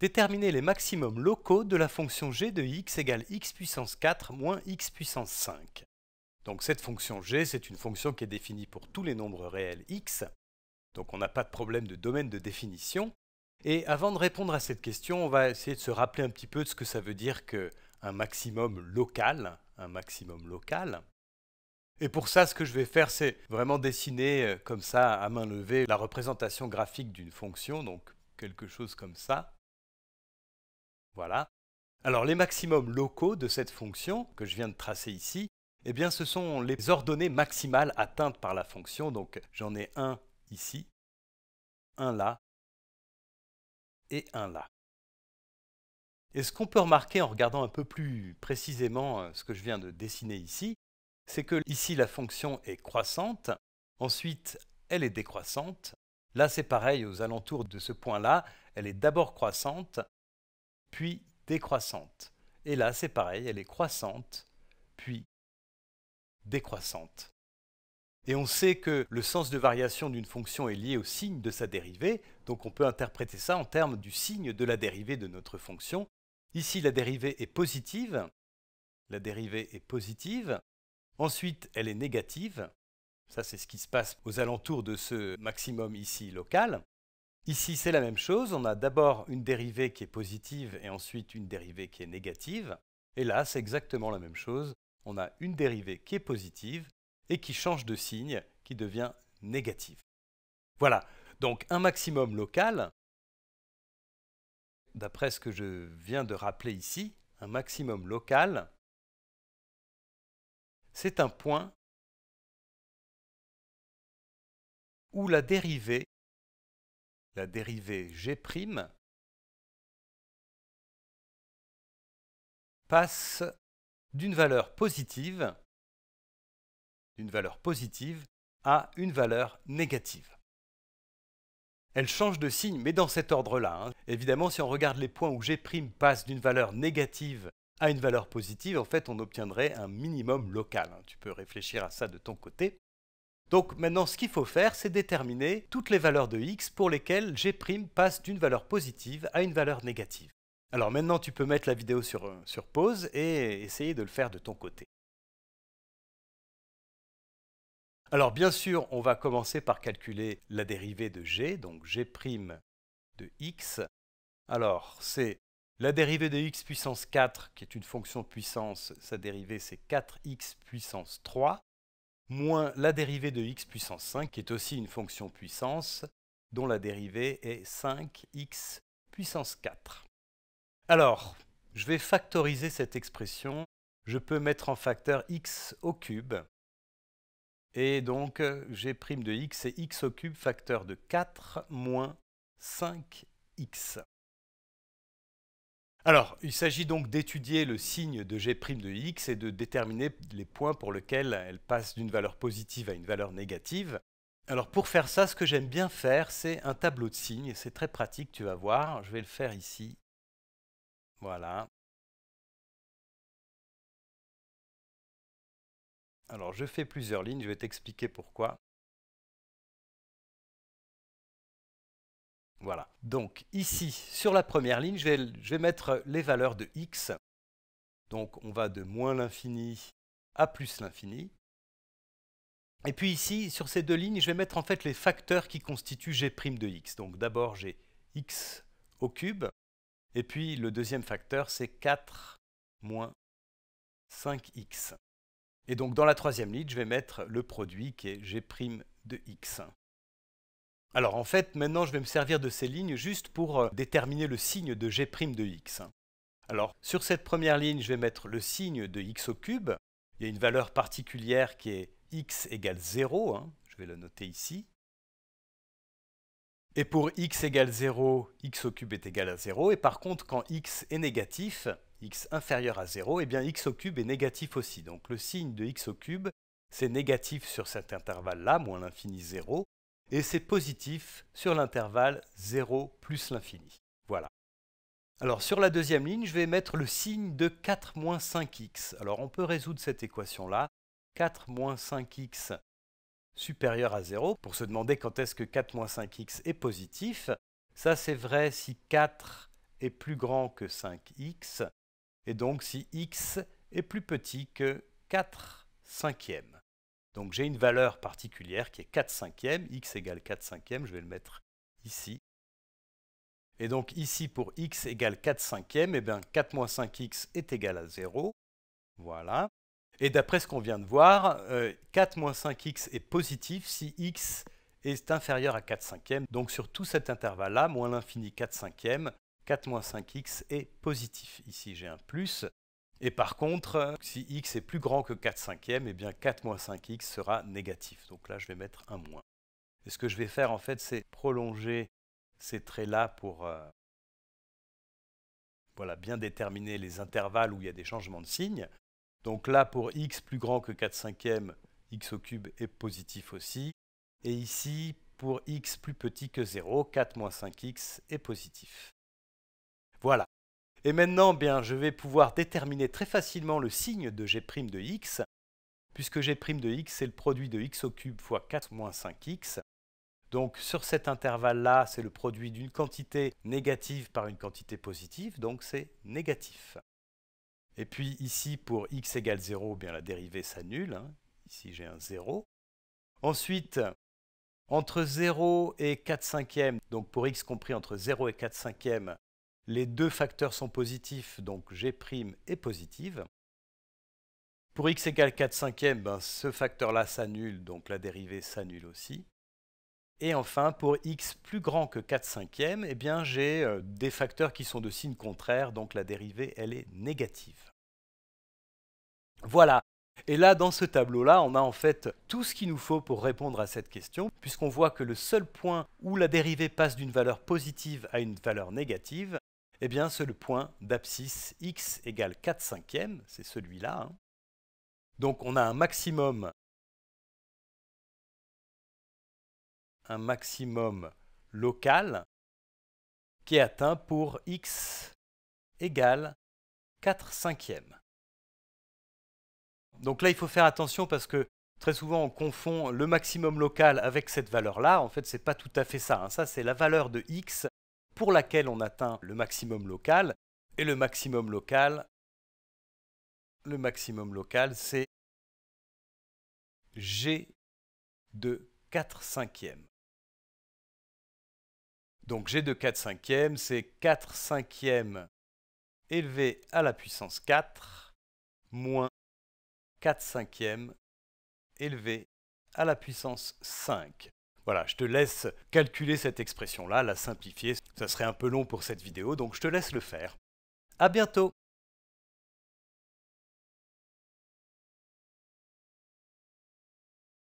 Déterminer les maximums locaux de la fonction g de x égale x puissance 4 moins x puissance 5. Donc cette fonction g, c'est une fonction qui est définie pour tous les nombres réels x, donc on n'a pas de problème de domaine de définition. Et avant de répondre à cette question, on va essayer de se rappeler un petit peu de ce que ça veut dire qu'un maximum local, un maximum local. Et pour ça, ce que je vais faire, c'est vraiment dessiner euh, comme ça, à main levée, la représentation graphique d'une fonction, donc quelque chose comme ça. Voilà. Alors les maximums locaux de cette fonction que je viens de tracer ici, eh bien ce sont les ordonnées maximales atteintes par la fonction. Donc j'en ai un ici, un là et un là. Et ce qu'on peut remarquer en regardant un peu plus précisément euh, ce que je viens de dessiner ici, c'est que ici la fonction est croissante, ensuite elle est décroissante, là c'est pareil aux alentours de ce point-là, elle est d'abord croissante, puis décroissante. Et là, c'est pareil, elle est croissante, puis décroissante. Et on sait que le sens de variation d'une fonction est lié au signe de sa dérivée, donc on peut interpréter ça en termes du signe de la dérivée de notre fonction. Ici, la dérivée est positive, la dérivée est positive, ensuite elle est négative, ça c'est ce qui se passe aux alentours de ce maximum ici local, Ici, c'est la même chose. On a d'abord une dérivée qui est positive et ensuite une dérivée qui est négative. Et là, c'est exactement la même chose. On a une dérivée qui est positive et qui change de signe, qui devient négative. Voilà, donc un maximum local, d'après ce que je viens de rappeler ici, un maximum local, c'est un point où la dérivée la dérivée g' passe d'une valeur positive à une valeur négative. Elle change de signe, mais dans cet ordre-là. Hein. Évidemment, si on regarde les points où g' passe d'une valeur négative à une valeur positive, en fait, on obtiendrait un minimum local. Hein. Tu peux réfléchir à ça de ton côté. Donc maintenant, ce qu'il faut faire, c'est déterminer toutes les valeurs de x pour lesquelles g' passe d'une valeur positive à une valeur négative. Alors maintenant, tu peux mettre la vidéo euh, sur, pause et essayer de le faire de ton côté. Alors bien sûr, on va commencer par calculer la dérivée de g, donc g' de x. Alors c'est la dérivée de x puissance 4, qui est une fonction puissance, sa dérivée c'est 4x puissance 3 moins la dérivée de x puissance 5, qui est aussi une fonction puissance, dont la dérivée est 5x puissance 4. Alors, je vais factoriser cette expression. Je peux mettre en facteur x au cube. Et donc, g' de x, c'est x au cube facteur de 4 moins 5x. Alors, il s'agit donc d'étudier le signe de g' de x et de déterminer les points pour lesquels elle passe d'une valeur positive à une valeur négative. Alors pour faire ça, ce que j'aime bien faire, c'est un tableau de signes. C'est très pratique, tu vas voir. Je vais le faire ici. Voilà. Alors je fais plusieurs lignes, je vais t'expliquer pourquoi. Voilà. Donc ici, sur la première ligne, je vais, mettre les valeurs de x. Donc on va de moins l'infini à plus l'infini. Et puis ici, sur ces deux lignes, je vais mettre en fait les facteurs qui constituent g' de x. Donc d'abord j'ai x au cube, et puis le deuxième facteur c'est 4 moins 5x. Et donc dans la troisième ligne, je vais mettre le produit qui est g' de x. Alors en fait, maintenant je vais me servir de ces lignes juste pour euh, déterminer le signe de g' de x. Alors sur cette première ligne, je vais mettre le signe de x au cube. Il y a une valeur particulière qui est x égale 0, hein. je vais la noter ici. Et pour x égale 0, x au cube est égal à 0. Et par contre, quand x est négatif, x inférieur à 0, et eh bien x au cube est négatif aussi. Donc le signe de x au cube, c'est négatif sur cet intervalle-là, moins l'infini 0 et c'est positif sur l'intervalle 0 plus l'infini. Voilà. Alors sur la deuxième ligne, je vais mettre le signe de 4 moins 5x. Alors on peut résoudre cette équation-là. 4 moins 5x supérieur à 0, pour se demander quand est-ce que 4 moins 5x est positif. Ça c'est vrai si 4 est plus grand que 5x, et donc si x est plus petit que 4 cinquièmes. Donc j'ai une valeur particulière qui est 4 cinquièmes, x égale 4 cinquièmes, je vais le mettre ici. Et donc ici pour x égale 4 cinquièmes, et eh bien 4 5x est égal à 0. Voilà. Et d'après ce qu'on vient de voir, 4 euh, 5x est positif si x est inférieur à 4 cinquièmes. Donc sur tout cet intervalle-là, moins l'infini 4 cinquièmes, 4 5x est positif. Ici j'ai un plus, et par contre, si x est plus grand que 4 cinquièmes, eh bien 4 moins 5x sera négatif. Donc là, je vais mettre un moins. Et ce que je vais faire, en fait, c'est prolonger ces traits-là pour euh, voilà, bien déterminer les intervalles où il y a des changements de signes. Donc là, pour x plus grand que 4 cinquièmes, x au cube est positif aussi. Et ici, pour x plus petit que 0, 4 moins 5x est positif. Voilà, et maintenant, bien, je vais pouvoir déterminer très facilement le signe de g' de x, puisque g' de x, c'est le produit de x au cube fois 4 moins 5x. Donc sur cet intervalle-là, c'est le produit d'une quantité négative par une quantité positive, donc c'est négatif. Et puis ici, pour x égale 0, bien la dérivée s'annule. Hein. Ici, j'ai un 0. Ensuite, entre 0 et 4 cinquièmes, donc pour x compris entre 0 et 4 cinquièmes, les deux facteurs sont positifs, donc G' est positive. Pour x égale 4 cinquièmes, ben, ce facteur-là s'annule, donc la dérivée s'annule aussi. Et enfin, pour x plus grand que 4 cinquièmes, eh bien, j'ai euh, des facteurs qui sont de signes contraires, donc la dérivée, elle est négative. Voilà. Et là, dans ce tableau-là, on a en fait tout ce qu'il nous faut pour répondre à cette question, puisqu'on voit que le seul point où la dérivée passe d'une valeur positive à une valeur négative, eh bien c'est le point d'abscisse x égale 4 cinquièmes, c'est celui-là. Hein. Donc on a un maximum, un maximum local qui est atteint pour x égale 4 cinquièmes. Donc là, il faut faire attention parce que très souvent, on confond le maximum local avec cette valeur-là. En fait, ce n'est pas tout à fait ça. Hein. Ça, c'est la valeur de x pour laquelle on atteint le maximum local. Et le maximum local, le maximum local, c'est G de 4 cinquièmes. Donc G de 4 cinquièmes, c'est 4 cinquièmes élevé à la puissance 4 moins 4 cinquièmes élevé à la puissance 5. Voilà, je te laisse calculer cette expression-là, la simplifier. Ça serait un peu long pour cette vidéo, donc je te laisse le faire. À bientôt